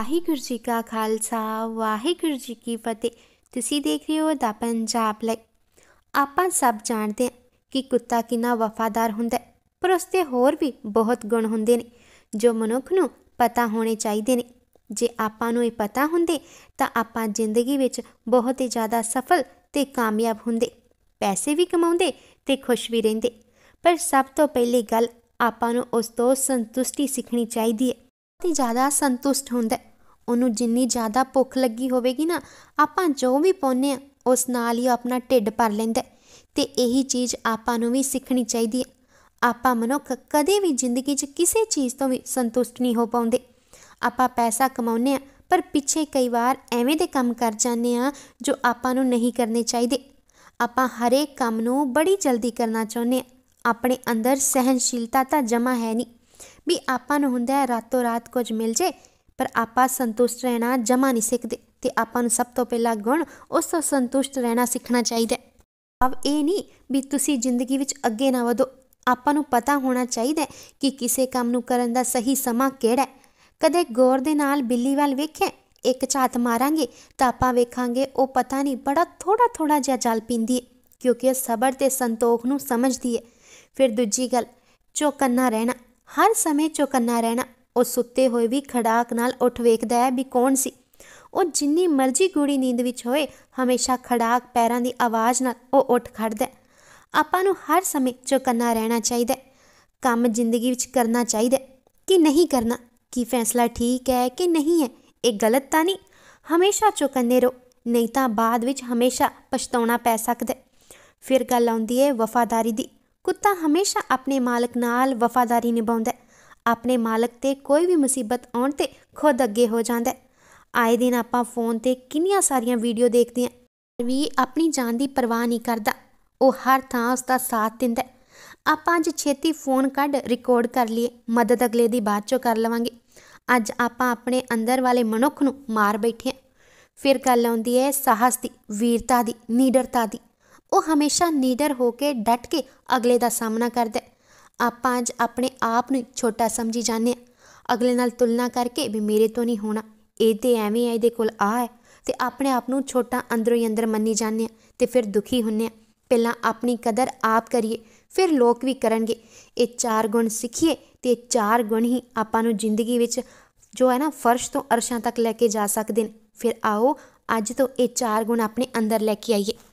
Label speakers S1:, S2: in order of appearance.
S1: ਵਾਹਿਗੁਰੂ ਜੀ ਕਾ ਖਾਲਸਾ ਵਾਹਿਗੁਰੂ ਜੀ ਕੀ ਫਤਿਹ ਤੁਸੀਂ ਦੇਖ ਰਹੇ ਹੋ ਦਾ ਪੰਜਾਬ ਲਾਈਵ ਆਪਾਂ ਸਭ ਜਾਣਦੇ ਹਾਂ ਕਿ ਕੁੱਤਾ ਕਿੰਨਾ ਵਫਾਦਾਰ ਹੁੰਦਾ ਹੈ ਪਰ ਉਸ ਹੋਰ ਵੀ ਬਹੁਤ ਗੁਣ ਹੁੰਦੇ ਨੇ ਜੋ ਮਨੁੱਖ ਨੂੰ ਪਤਾ ਹੋਣੇ ਚਾਹੀਦੇ ਨੇ ਜੇ ਆਪਾਂ ਨੂੰ ਇਹ ਪਤਾ ਹੁੰਦੇ ਤਾਂ ਆਪਾਂ ਜ਼ਿੰਦਗੀ ਵਿੱਚ ਬਹੁਤ ਹੀ ਜ਼ਿਆਦਾ ਸਫਲ ਤੇ ਕਾਮਯਾਬ ਹੁੰਦੇ ਪੈਸੇ ਵੀ ਕਮਾਉਂਦੇ ਤੇ ਖੁਸ਼ ਵੀ ਰਹਿੰਦੇ ਪਰ ਸਭ ਤੋਂ ਪਹਿਲੀ ਗੱਲ ਆਪਾਂ ਨੂੰ ਉਸ ਤੋਂ ਸੰਤੁਸ਼ਟੀ ਸਿੱਖਣੀ ਚਾਹੀਦੀ ਹੈ ਤੇ ਜ਼ਿਆਦਾ ਸੰਤੁਸ਼ਟ ਹੁੰਦਾ ਉਹਨੂੰ ਜਿੰਨੀ ਜ਼ਿਆਦਾ ਭੁੱਖ ਲੱਗੀ ਹੋਵੇਗੀ ਨਾ ਆਪਾਂ ਜੋ ਵੀ ਪਾਉਨੇ ਆ ਉਸ ਨਾਲ ਹੀ ਆਪਣਾ ਢਿੱਡ ਭਰ ਲੈਂਦਾ ਤੇ ਇਹੀ ਚੀਜ਼ ਆਪਾਂ ਨੂੰ ਵੀ ਸਿੱਖਣੀ ਚਾਹੀਦੀ ਹੈ ਆਪਾਂ ਮਨੁੱਖ ਕਦੇ ਵੀ ਜ਼ਿੰਦਗੀ 'ਚ ਕਿਸੇ ਚੀਜ਼ ਤੋਂ ਵੀ ਸੰਤੁਸ਼ਟ ਨਹੀਂ ਹੋ ਪਾਉਂਦੇ ਆਪਾਂ ਪੈਸਾ ਕਮਾਉਨੇ ਆ ਪਰ ਪਿੱਛੇ ਕਈ ਵਾਰ ਐਵੇਂ ਦੇ ਕੰਮ ਕਰ ਜਾਂਦੇ ਆ ਜੋ ਆਪਾਂ ਨੂੰ ਨਹੀਂ ਕਰਨੇ ਚਾਹੀਦੇ ਆਪਾਂ ਹਰੇਕ ਕੰਮ ਨੂੰ ਬੜੀ ਜਲਦੀ ਕਰਨਾ ਚਾਹੁੰਦੇ ਆ ਆਪਣੇ ਅੰਦਰ ਸਹਿਨਸ਼ੀਲਤਾ ਤਾਂ ਜਮਾ ਹੈ ਨਹੀਂ ਵੀ ਆਪਾਂ ਨੂੰ ਹੁੰਦਾ ਹੈ ਰਾਤੋਂ ਰਾਤ ਕੁਝ ਮਿਲ ਜੇ ਪਰ ਆਪਾਂ ਸੰਤੁਸ਼ਟ ਰਹਿਣਾ ਜਮਾ ਨਹੀਂ ਸਿੱਖਦੇ ਤੇ ਆਪਾਂ ਨੂੰ ਸਭ ਤੋਂ ਪਹਿਲਾਂ ਗੁਣ ਉਸ ਤੋਂ ਸੰਤੁਸ਼ਟ ਰਹਿਣਾ ਸਿੱਖਣਾ ਚਾਹੀਦਾ ਆਬ ਇਹ ਨਹੀਂ ਵੀ ਤੁਸੀਂ ਜ਼ਿੰਦਗੀ ਵਿੱਚ ਅੱਗੇ ਨਾ ਵਧੋ ਆਪਾਂ ਨੂੰ ਪਤਾ ਹੋਣਾ ਚਾਹੀਦਾ ਕਿ ਕਿਸੇ ਕੰਮ ਨੂੰ ਕਰਨ ਦਾ ਸਹੀ ਸਮਾਂ ਕਿਹੜਾ ਹੈ ਕਦੇ ਗੌਰ ਦੇ ਨਾਲ ਬਿੱਲੀ ਵੱਲ ਵੇਖਿਆ ਇੱਕ ਝਾਤ ਮਾਰਾਂਗੇ ਤਾਂ ਆਪਾਂ ਵੇਖਾਂਗੇ ਉਹ ਪਤਾ ਨਹੀਂ ਬੜਾ ਥੋੜਾ ਥੋੜਾ ਜਿਹਾ ਜਲ ਪੀਂਦੀ ਹੈ ਕਿਉਂਕਿ ਉਹ ਸਬਰ ਤੇ ਸੰਤੋਖ ਨੂੰ ਸਮਝਦੀ ਹੈ ਫਿਰ ਦੂਜੀ ਗੱਲ ਚੋਕੰਨਾ ਰਹਿਣਾ ਹਰ ਸਮੇਂ ਚੋਕੰਨਾ ਰਹਿਣਾ ਉਹ ਸੁੱਤੇ ਹੋਏ ਵੀ ਖੜਾਕ ਨਾਲ ਉੱਠ ਵੇਖਦਾ ਹੈ ਵੀ ਕੌਣ ਸੀ ਉਹ ਜਿੰਨੀ ਮਰਜ਼ੀ ਗੂੜੀ ਨੀਂਦ ਵਿੱਚ ਹੋਏ ਹਮੇਸ਼ਾ ਖੜਾਕ ਪੈਰਾਂ ਦੀ ਆਵਾਜ਼ ਨਾਲ ਉਹ ਉੱਠ ਖੜਦਾ ਹੈ ਆਪਾਂ ਨੂੰ ਹਰ ਸਮੇਂ ਚੌਕੰਨਾ ਰਹਿਣਾ ਚਾਹੀਦਾ ਹੈ ਕੰਮ ਜ਼ਿੰਦਗੀ ਵਿੱਚ ਕਰਨਾ ਚਾਹੀਦਾ ਹੈ ਕਿ ਨਹੀਂ ਕਰਨਾ ਕੀ ਫੈਸਲਾ ਠੀਕ ਹੈ ਕਿ ਨਹੀਂ ਹੈ ਇਹ ਗਲਤ ਤਾਂ ਨਹੀਂ ਹਮੇਸ਼ਾ ਚੌਕੰਨੇ ਰਹੋ ਨਹੀਂ ਤਾਂ ਬਾਅਦ ਵਿੱਚ ਹਮੇਸ਼ਾ ਪਛਤਾਉਣਾ ਪੈ ਸਕਦਾ ਫਿਰ ਗੱਲ ਆਉਂਦੀ ਹੈ ਵਫਾਦਾਰੀ ਦੀ ਕੁੱਤਾ ਹਮੇਸ਼ਾ ਆਪਣੇ ਮਾਲਕ ਨਾਲ ਵਫਾਦਾਰੀ ਨਿਭਾਉਂਦਾ ਹੈ ਆਪਣੇ ਮਾਲਕ ਤੇ ਕੋਈ ਵੀ ਮੁਸੀਬਤ ਆਉਣ ਤੇ ਖੁਦ ਅੱਗੇ ਹੋ ਜਾਂਦਾ ਹੈ ਆਏ ਦਿਨ ਆਪਾਂ ਫੋਨ ਤੇ ਕਿੰਨੀਆਂ ਸਾਰੀਆਂ ਵੀਡੀਓ ਦੇਖਦੇ ਆਂ ਵੀ ਆਪਣੀ ਜਾਨ ਦੀ ਪਰਵਾਹ ਨਹੀਂ ਕਰਦਾ ਉਹ ਹਰ ਥਾਂ ਉਸ ਦਾ ਸਾਥ ਦਿੰਦਾ ਆਪਾਂ ਅੱਜ ਛੇਤੀ ਫੋਨ ਕੱਢ ਰਿਕਾਰਡ ਕਰ ਲਈਏ ਮਦਦ ਅਗਲੇ ਦੀ ਬਾਅਦ ਚੋਂ ਕਰ ਲਵਾਂਗੇ ਅੱਜ ਆਪਾਂ ਆਪਣੇ ਅੰਦਰ ਵਾਲੇ ਮਨੁੱਖ ਨੂੰ ਮਾਰ ਬੈਠੇ ਆਂ ਫਿਰ ਗੱਲ ਆਉਂਦੀ ਹੈ ਸਾਹਸ ਦੀ ਵੀਰਤਾ ਦੀ ਨੀਡਰਤਾ ਦੀ ਉਹ ਹਮੇਸ਼ਾ ਨੀਡਰ ਹੋ ਕੇ ਡਟ ਕੇ ਅਗਲੇ ਦਾ ਸਾਹਮਣਾ ਕਰਦਾ ਆਪਾਂ ਅੱਜ ਆਪਣੇ ਆਪ ਨੂੰ ਛੋਟਾ ਸਮਝੀ ਜਾਂਦੇ ਆ ਅਗਲੇ ਨਾਲ ਤੁਲਨਾ ਕਰਕੇ ਵੀ ਮੇਰੇ ਤੋਂ ਨਹੀਂ ਹੋਣਾ ਇਹ ਤੇ ਐਵੇਂ ਆ ਇਹਦੇ ਕੋਲ ਆ ਹੈ ਤੇ ਆਪਣੇ ਆਪ ਨੂੰ ਛੋਟਾ ਅੰਦਰੋਂ ਹੀ ਅੰਦਰ ਮੰਨੀ ਜਾਂਦੇ ਆ ਤੇ ਫਿਰ ਦੁਖੀ ਹੁੰਨੇ ਆ ਪਹਿਲਾਂ ਆਪਣੀ ਕਦਰ ਆਪ ਕਰੀਏ ਫਿਰ ਲੋਕ ਵੀ ਕਰਨਗੇ ਇਹ ਚਾਰ ਗੁਣ ਸਿੱਖੀਏ ਤੇ ਚਾਰ ਗੁਣ ਹੀ ਆਪਾਂ ਨੂੰ ਜ਼ਿੰਦਗੀ ਵਿੱਚ ਜੋ ਹੈ ਨਾ ਫਰਸ਼ ਤੋਂ ਅਰਸ਼ਾਂ ਤੱਕ ਲੈ ਕੇ ਜਾ ਸਕਦੇ ਨੇ ਫਿਰ ਆਓ ਅੱਜ ਤੋਂ ਇਹ ਚਾਰ ਗੁਣ ਆਪਣੇ ਅੰਦਰ ਲੈ ਕੇ ਆਈਏ